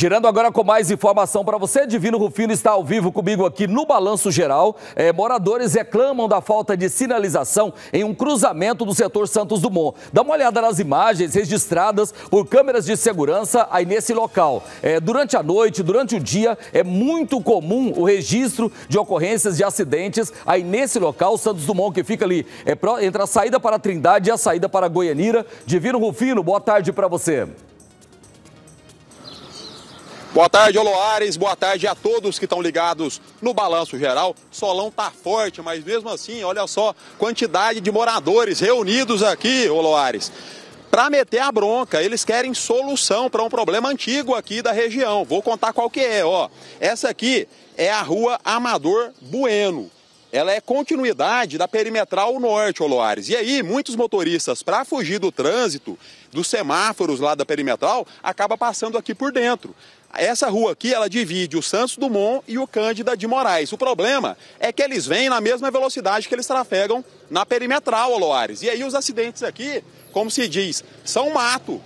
Girando agora com mais informação para você, Divino Rufino está ao vivo comigo aqui no Balanço Geral. É, moradores reclamam da falta de sinalização em um cruzamento do setor Santos Dumont. Dá uma olhada nas imagens registradas por câmeras de segurança aí nesse local. É, durante a noite, durante o dia, é muito comum o registro de ocorrências de acidentes aí nesse local, Santos Dumont, que fica ali é, entre a saída para a Trindade e a saída para a Goianira. Divino Rufino, boa tarde para você. Boa tarde, Oloares. Boa tarde a todos que estão ligados no Balanço Geral. Solão tá forte, mas mesmo assim, olha só quantidade de moradores reunidos aqui, Oloares. Para meter a bronca, eles querem solução para um problema antigo aqui da região. Vou contar qual que é, ó. Essa aqui é a Rua Amador Bueno ela é continuidade da perimetral norte, Oloares. E aí, muitos motoristas, para fugir do trânsito, dos semáforos lá da perimetral, acaba passando aqui por dentro. Essa rua aqui, ela divide o Santos Dumont e o Cândida de Moraes. O problema é que eles vêm na mesma velocidade que eles trafegam na perimetral, Oloares. E aí os acidentes aqui, como se diz, são mato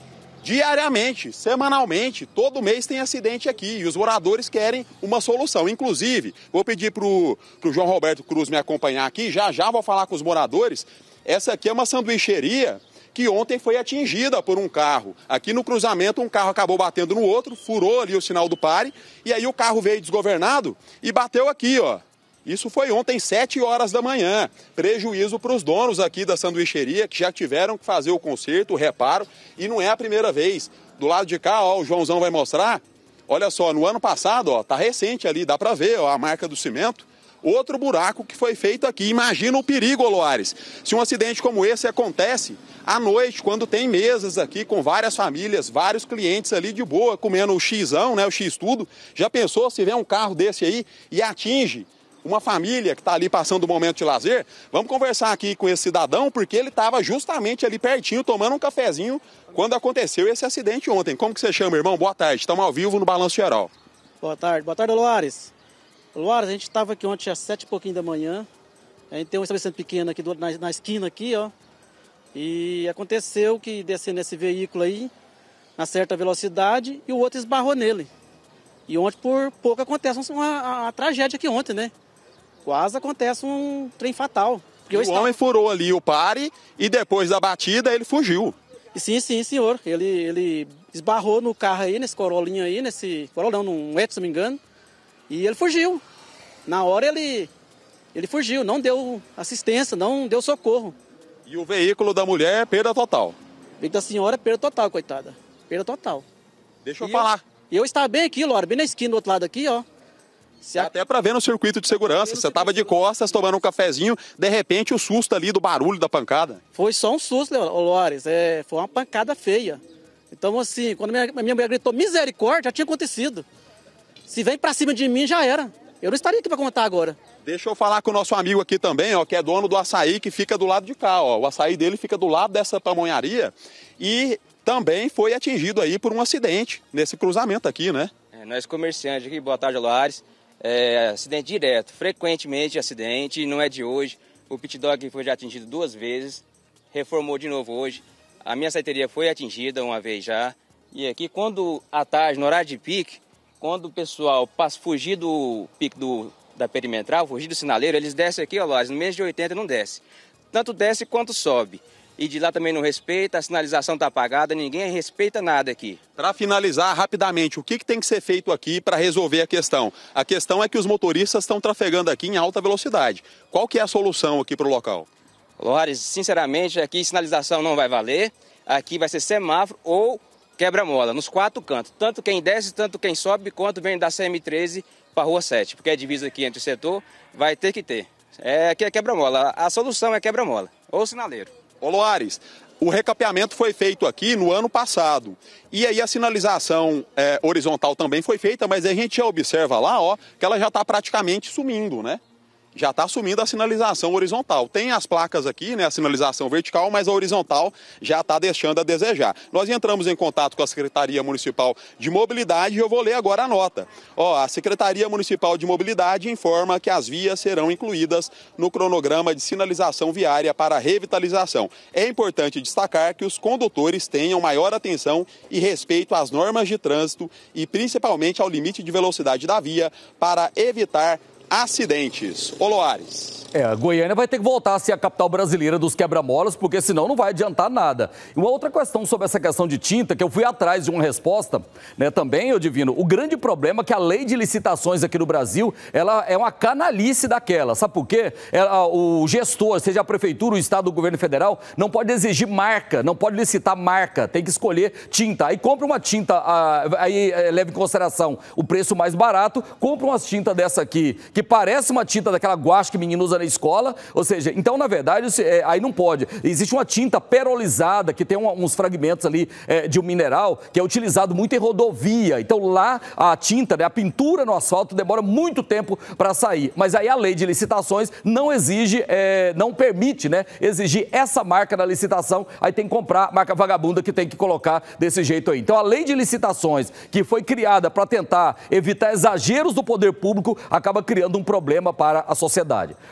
diariamente, semanalmente, todo mês tem acidente aqui e os moradores querem uma solução. Inclusive, vou pedir para o João Roberto Cruz me acompanhar aqui, já já vou falar com os moradores. Essa aqui é uma sanduicheria que ontem foi atingida por um carro. Aqui no cruzamento, um carro acabou batendo no outro, furou ali o sinal do pare, e aí o carro veio desgovernado e bateu aqui, ó. Isso foi ontem, 7 horas da manhã. Prejuízo para os donos aqui da sanduicheria, que já tiveram que fazer o conserto, o reparo, e não é a primeira vez. Do lado de cá, ó, o Joãozão vai mostrar. Olha só, no ano passado, ó, tá recente ali, dá para ver ó, a marca do cimento outro buraco que foi feito aqui. Imagina o perigo, Loares. Se um acidente como esse acontece à noite, quando tem mesas aqui com várias famílias, vários clientes ali de boa, comendo o X, né, o x tudo, já pensou se vem um carro desse aí e atinge uma família que está ali passando um momento de lazer. Vamos conversar aqui com esse cidadão, porque ele estava justamente ali pertinho, tomando um cafezinho, quando aconteceu esse acidente ontem. Como que você chama, irmão? Boa tarde. Estamos ao vivo no Balanço Geral. Boa tarde. Boa tarde, Luares. Luares, a gente estava aqui ontem às sete e pouquinho da manhã. A gente tem um estabelecimento pequeno aqui do, na, na esquina aqui, ó. E aconteceu que descendo esse veículo aí, na certa velocidade, e o outro esbarrou nele. E ontem, por pouco, acontece uma, tragédia aqui ontem, né? quase acontece um trem fatal. o homem furou ali o pare e depois da batida ele fugiu. Sim, sim, senhor. Ele, ele esbarrou no carro aí, nesse Corolinho aí, nesse Corolão num Eto, se não me engano, e ele fugiu. Na hora ele, ele fugiu, não deu assistência, não deu socorro. E o veículo da mulher, é perda total? O da senhora, é perda total, coitada. Perda total. Deixa eu e falar. Eu, eu estava bem aqui, Laura, bem na esquina do outro lado aqui, ó. Até para ver no circuito de segurança. Tá você estava de costas tomando um cafezinho, de repente o susto ali do barulho da pancada. Foi só um susto, Lores. É, foi uma pancada feia. Então, assim, quando minha, minha mulher gritou misericórdia, já tinha acontecido. Se vem para cima de mim, já era. Eu não estaria aqui para contar agora. Deixa eu falar com o nosso amigo aqui também, ó, que é dono do açaí que fica do lado de cá. Ó. O açaí dele fica do lado dessa pamonharia e também foi atingido aí por um acidente nesse cruzamento aqui, né? É, nós comerciantes aqui, boa tarde, Loares é, acidente direto, frequentemente acidente, não é de hoje. O pit dog foi já atingido duas vezes, reformou de novo hoje. A minha saiteria foi atingida uma vez já. E aqui, quando à tarde, no horário de pique, quando o pessoal passa, fugir do pique do, da perimetral, fugir do sinaleiro, eles descem aqui, ó, Lázaro, no mês de 80 não desce. Tanto desce quanto sobe e de lá também não respeita, a sinalização está apagada, ninguém respeita nada aqui. Para finalizar rapidamente, o que, que, tem que ser feito aqui para resolver a questão? A questão é que os motoristas estão trafegando aqui em alta velocidade. Qual que é a solução aqui para o local? Lores, sinceramente, aqui sinalização não vai valer, aqui vai ser semáforo ou quebra-mola, nos quatro cantos, tanto quem desce, tanto quem sobe, quanto vem da CM13 para a Rua 7, porque é divisa aqui entre o setor, vai ter que ter. É, aqui é quebra-mola, a solução é quebra-mola ou sinaleiro. Oloares, o recapeamento foi feito aqui no ano passado. E aí a sinalização é, horizontal também foi feita, mas a gente já observa lá, ó, que ela já está praticamente sumindo, né? já está assumindo a sinalização horizontal. Tem as placas aqui, né, a sinalização vertical, mas a horizontal já está deixando a desejar. Nós entramos em contato com a Secretaria Municipal de Mobilidade e eu vou ler agora a nota. Ó, a Secretaria Municipal de Mobilidade informa que as vias serão incluídas no cronograma de sinalização viária para revitalização. É importante destacar que os condutores tenham maior atenção e respeito às normas de trânsito e principalmente ao limite de velocidade da via para evitar acidentes. Oloares. É, a Goiânia vai ter que voltar a ser a capital brasileira dos quebra-molas, porque senão não vai adiantar nada. E uma outra questão sobre essa questão de tinta, que eu fui atrás de uma resposta, né, também, eu divino, o grande problema é que a lei de licitações aqui no Brasil, ela é uma canalice daquela, sabe por quê? Ela, é, o gestor, seja a prefeitura, o estado, o governo federal, não pode exigir marca, não pode licitar marca, tem que escolher tinta. Aí compra uma tinta, aí é, leva em consideração o preço mais barato, compra umas tinta dessa aqui, que parece uma tinta daquela guache que menino usa na escola. Ou seja, então, na verdade, é, aí não pode. Existe uma tinta perolizada, que tem uns fragmentos ali é, de um mineral, que é utilizado muito em rodovia. Então, lá, a tinta, né, a pintura no asfalto demora muito tempo para sair. Mas aí a lei de licitações não exige, é, não permite, né, exigir essa marca na licitação. Aí tem que comprar a marca vagabunda que tem que colocar desse jeito aí. Então, a lei de licitações, que foi criada para tentar evitar exageros do poder público, acaba criando criando um problema para a sociedade.